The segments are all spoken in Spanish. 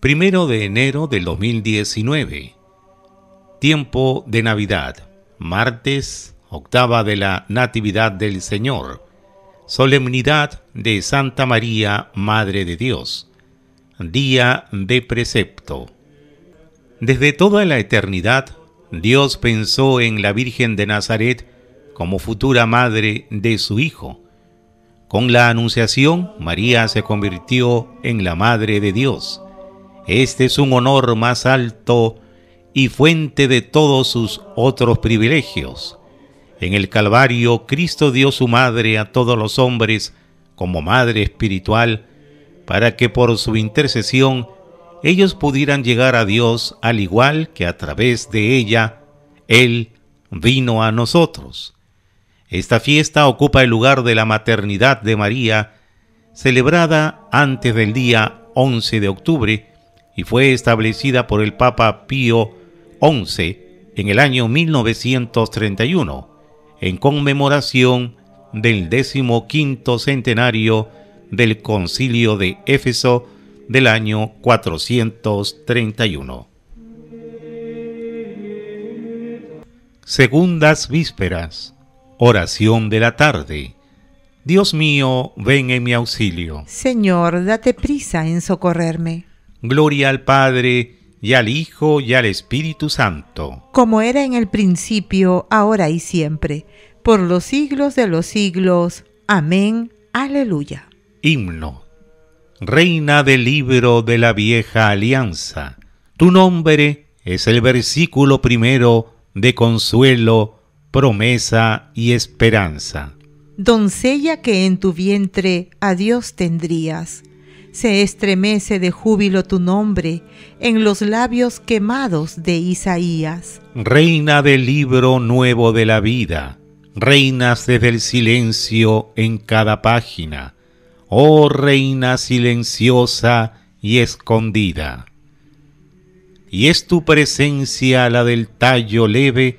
primero de enero del 2019. Tiempo de Navidad, martes, octava de la Natividad del Señor, solemnidad de Santa María, Madre de Dios, día de precepto. Desde toda la eternidad, Dios pensó en la Virgen de Nazaret como futura madre de su Hijo. Con la Anunciación, María se convirtió en la Madre de Dios este es un honor más alto y fuente de todos sus otros privilegios. En el Calvario, Cristo dio su madre a todos los hombres como madre espiritual, para que por su intercesión ellos pudieran llegar a Dios al igual que a través de ella Él vino a nosotros. Esta fiesta ocupa el lugar de la maternidad de María, celebrada antes del día 11 de octubre, y fue establecida por el Papa Pío XI en el año 1931, en conmemoración del quinto centenario del Concilio de Éfeso del año 431. Segundas vísperas. Oración de la tarde. Dios mío, ven en mi auxilio. Señor, date prisa en socorrerme. Gloria al Padre, y al Hijo, y al Espíritu Santo. Como era en el principio, ahora y siempre, por los siglos de los siglos. Amén. Aleluya. Himno. Reina del libro de la vieja alianza, tu nombre es el versículo primero de consuelo, promesa y esperanza. Doncella que en tu vientre a Dios tendrías se estremece de júbilo tu nombre en los labios quemados de Isaías. Reina del libro nuevo de la vida, reinas desde el silencio en cada página. Oh reina silenciosa y escondida. Y es tu presencia la del tallo leve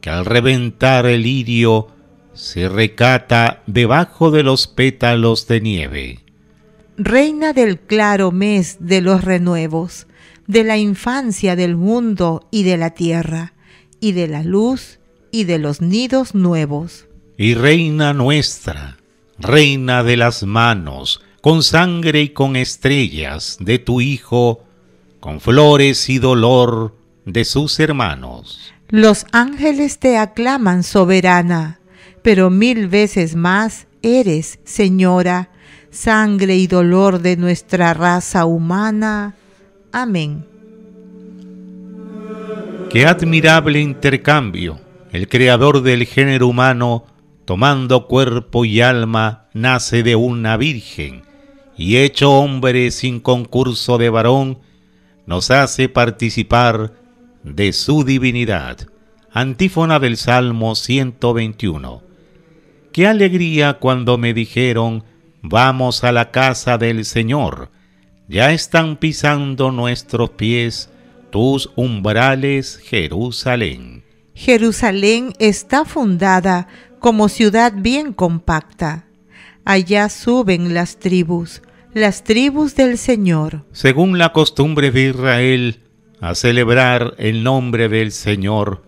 que al reventar el lirio se recata debajo de los pétalos de nieve reina del claro mes de los renuevos, de la infancia del mundo y de la tierra, y de la luz y de los nidos nuevos. Y reina nuestra, reina de las manos, con sangre y con estrellas de tu Hijo, con flores y dolor de sus hermanos. Los ángeles te aclaman soberana, pero mil veces más eres, Señora, sangre y dolor de nuestra raza humana. Amén. Qué admirable intercambio. El creador del género humano, tomando cuerpo y alma, nace de una virgen y hecho hombre sin concurso de varón, nos hace participar de su divinidad. Antífona del Salmo 121. Qué alegría cuando me dijeron, Vamos a la casa del Señor. Ya están pisando nuestros pies tus umbrales, Jerusalén. Jerusalén está fundada como ciudad bien compacta. Allá suben las tribus, las tribus del Señor. Según la costumbre de Israel, a celebrar el nombre del Señor,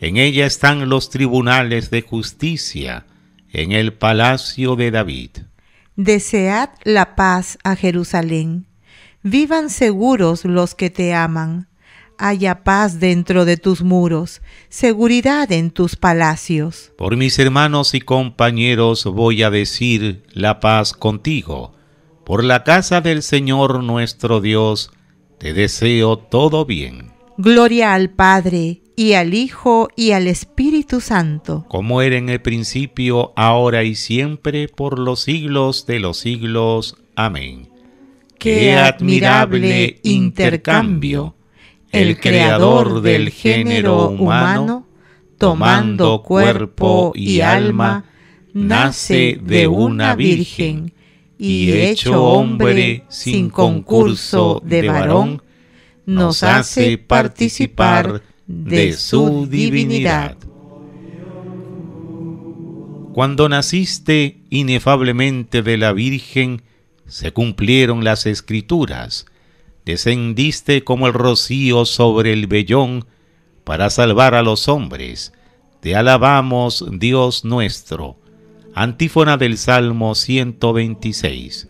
en ella están los tribunales de justicia, en el palacio de David. Desead la paz a Jerusalén. Vivan seguros los que te aman. Haya paz dentro de tus muros, seguridad en tus palacios. Por mis hermanos y compañeros voy a decir la paz contigo. Por la casa del Señor nuestro Dios, te deseo todo bien. Gloria al Padre y al Hijo y al Espíritu Santo. Como era en el principio, ahora y siempre, por los siglos de los siglos. Amén. Qué admirable intercambio. El creador del género humano, tomando cuerpo y alma, nace de una virgen y hecho hombre sin concurso de varón, nos hace participar de su divinidad. Cuando naciste inefablemente de la Virgen, se cumplieron las escrituras. Descendiste como el rocío sobre el vellón para salvar a los hombres. Te alabamos, Dios nuestro. Antífona del Salmo 126.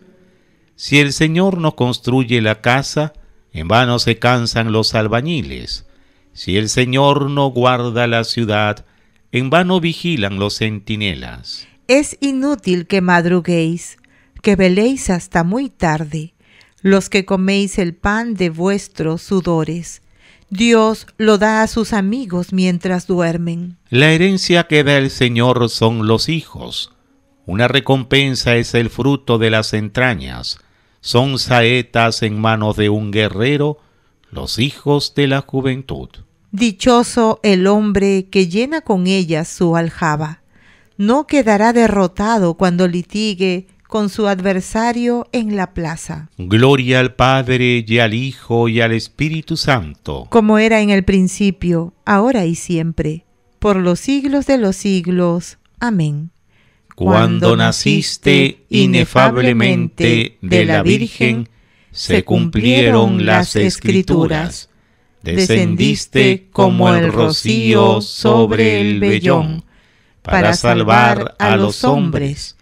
Si el Señor no construye la casa, en vano se cansan los albañiles. Si el Señor no guarda la ciudad, en vano vigilan los centinelas. Es inútil que madruguéis, que veléis hasta muy tarde, los que coméis el pan de vuestros sudores. Dios lo da a sus amigos mientras duermen. La herencia que da el Señor son los hijos. Una recompensa es el fruto de las entrañas. Son saetas en manos de un guerrero los hijos de la juventud. Dichoso el hombre que llena con ella su aljaba. No quedará derrotado cuando litigue con su adversario en la plaza. Gloria al Padre y al Hijo y al Espíritu Santo. Como era en el principio, ahora y siempre, por los siglos de los siglos. Amén. Cuando, Cuando naciste inefablemente de la Virgen, se cumplieron las escrituras. Descendiste como el rocío sobre el vellón para salvar a los hombres.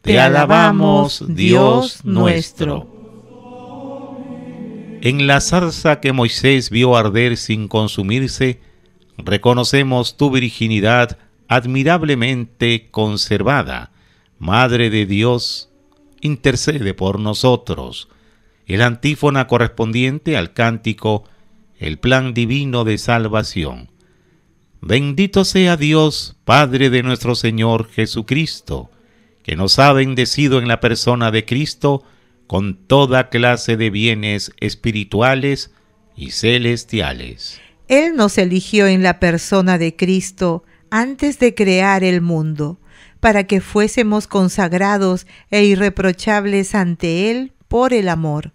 Te alabamos, Dios nuestro. En la zarza que Moisés vio arder sin consumirse, reconocemos tu virginidad admirablemente conservada. Madre de Dios, intercede por nosotros el antífona correspondiente al cántico El plan divino de salvación. Bendito sea Dios, Padre de nuestro Señor Jesucristo, que nos ha bendecido en la persona de Cristo con toda clase de bienes espirituales y celestiales. Él nos eligió en la persona de Cristo antes de crear el mundo, para que fuésemos consagrados e irreprochables ante Él por el amor.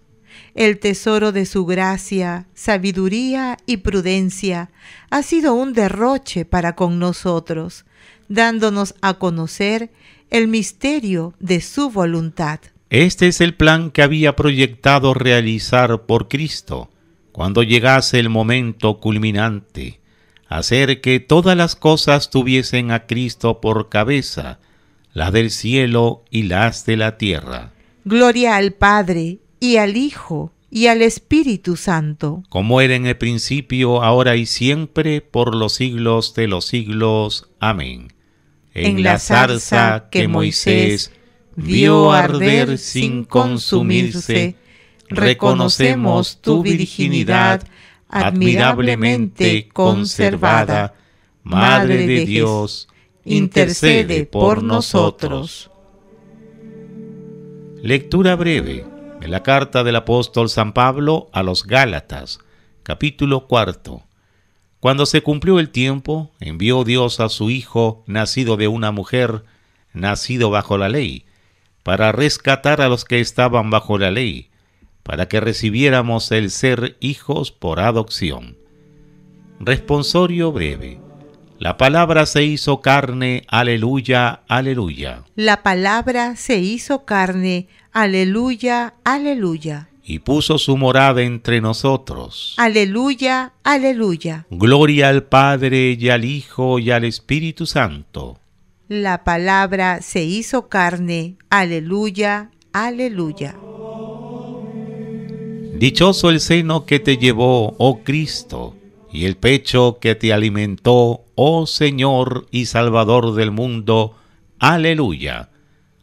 el tesoro de su gracia, sabiduría y prudencia ha sido un derroche para con nosotros, dándonos a conocer el misterio de su voluntad. Este es el plan que había proyectado realizar por Cristo, cuando llegase el momento culminante, hacer que todas las cosas tuviesen a Cristo por cabeza, las del cielo y las de la tierra. Gloria al Padre y al Hijo, y al Espíritu Santo. Como era en el principio, ahora y siempre, por los siglos de los siglos. Amén. En, la zarza que Moisés vio arder sin consumirse, reconocemos tu virginidad admirablemente conservada. Madre de Dios, intercede por nosotros. Lectura breve en la carta del apóstol San Pablo a los Gálatas, capítulo cuarto. Cuando se cumplió el tiempo, envió Dios a su Hijo, nacido de una mujer, nacido bajo la ley, para rescatar a los que estaban bajo la ley, para que recibiéramos el ser hijos por adopción. Responsorio breve. La palabra se hizo carne, aleluya, aleluya. La palabra se hizo carne, Aleluya, aleluya. Y puso su morada entre nosotros. Aleluya, aleluya. Gloria al Padre y al Hijo y al Espíritu Santo. La palabra se hizo carne. Aleluya, aleluya. Dichoso el seno que te llevó, oh Cristo, y el pecho que te alimentó, oh Señor y Salvador del mundo. Aleluya.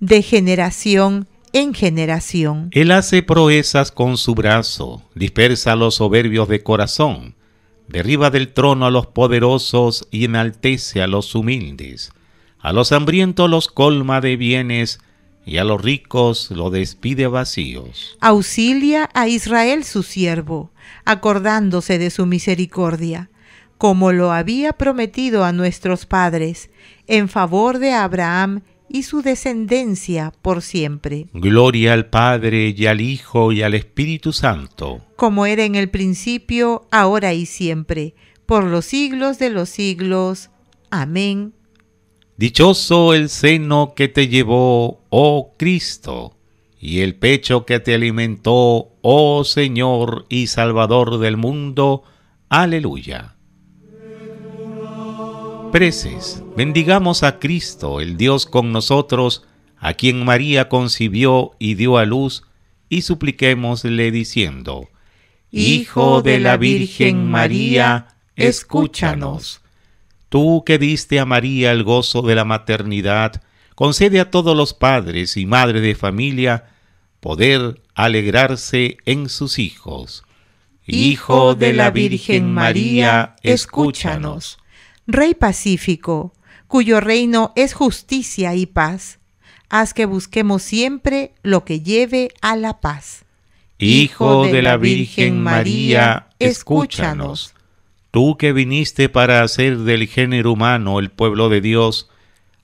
de generación en generación. Él hace proezas con su brazo, dispersa a los soberbios de corazón, derriba del trono a los poderosos y enaltece a los humildes. A los hambrientos los colma de bienes y a los ricos los despide vacíos. Auxilia a Israel su siervo, acordándose de su misericordia, como lo había prometido a nuestros padres, en favor de Abraham y su descendencia por siempre. Gloria al Padre y al Hijo y al Espíritu Santo. Como era en el principio, ahora y siempre, por los siglos de los siglos. Amén. Dichoso el seno que te llevó, oh Cristo, y el pecho que te alimentó, oh Señor y Salvador del mundo. Aleluya. Preces, Bendigamos a Cristo, el Dios con nosotros, a quien María concibió y dio a luz, y supliquémosle diciendo, Hijo de la Virgen María, escúchanos. Tú que diste a María el gozo de la maternidad, concede a todos los padres y madres de familia poder alegrarse en sus hijos. Hijo de la Virgen María, escúchanos. Rey pacífico, cuyo reino es justicia y paz, haz que busquemos siempre lo que lleve a la paz. Hijo de la Virgen María, escúchanos. Tú que viniste para hacer del género humano el pueblo de Dios,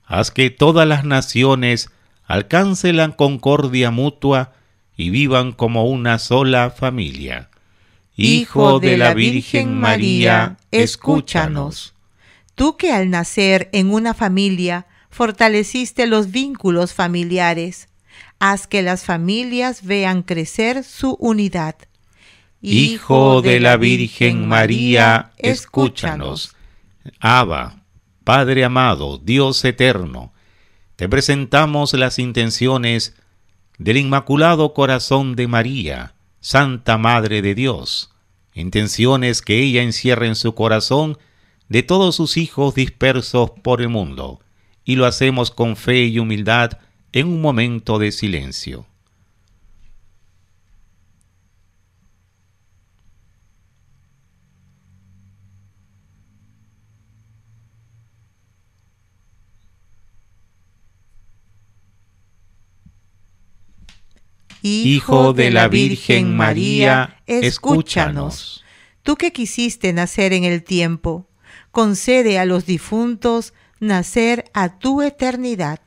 haz que todas las naciones alcancen la concordia mutua y vivan como una sola familia. Hijo de la Virgen María, escúchanos. Tú que al nacer en una familia fortaleciste los vínculos familiares, haz que las familias vean crecer su unidad. Hijo de la Virgen María, escúchanos. Abba, Padre amado, Dios eterno, te presentamos las intenciones del Inmaculado Corazón de María, Santa Madre de Dios, intenciones que ella encierra en su corazón de todos sus hijos dispersos por el mundo, y lo hacemos con fe y humildad en un momento de silencio. Hijo de la Virgen María, escúchanos. Tú que quisiste nacer en el tiempo concede a los difuntos nacer a tu eternidad.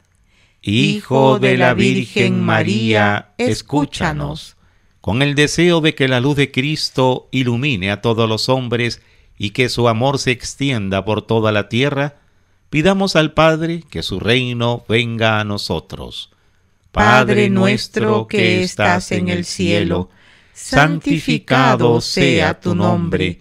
Hijo de la Virgen María, escúchanos, con el deseo de que la luz de Cristo ilumine a todos los hombres y que su amor se extienda por toda la tierra, pidamos al Padre que su reino venga a nosotros. Padre nuestro que estás en el cielo, santificado sea tu nombre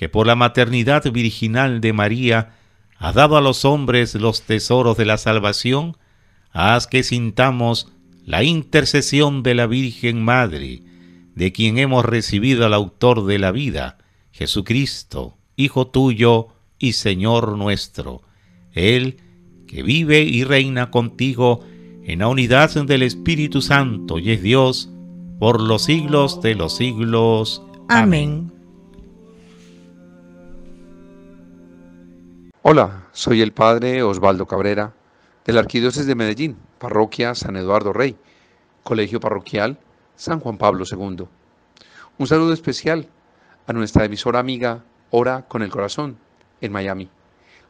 que por la maternidad virginal de María ha dado a los hombres los tesoros de la salvación, haz que sintamos la intercesión de la Virgen Madre, de quien hemos recibido al autor de la vida, Jesucristo, Hijo tuyo y Señor nuestro, Él que vive y reina contigo en la unidad del Espíritu Santo y es Dios por los siglos de los siglos. Amén. Hola, soy el padre Osvaldo Cabrera de la Arquidiócesis de Medellín, parroquia San Eduardo Rey, Colegio Parroquial San Juan Pablo II. Un saludo especial a nuestra emisora amiga Hora con el Corazón en Miami.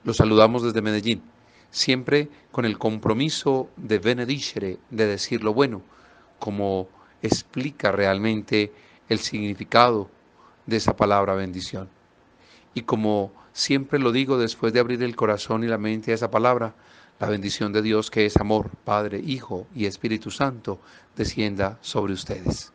Los saludamos desde Medellín, siempre con el compromiso de benedicere, de decir lo bueno, como explica realmente el significado de esa palabra bendición. Y como Siempre lo digo después de abrir el corazón y la mente a esa palabra. La bendición de Dios que es amor, Padre, Hijo y Espíritu Santo, descienda sobre ustedes.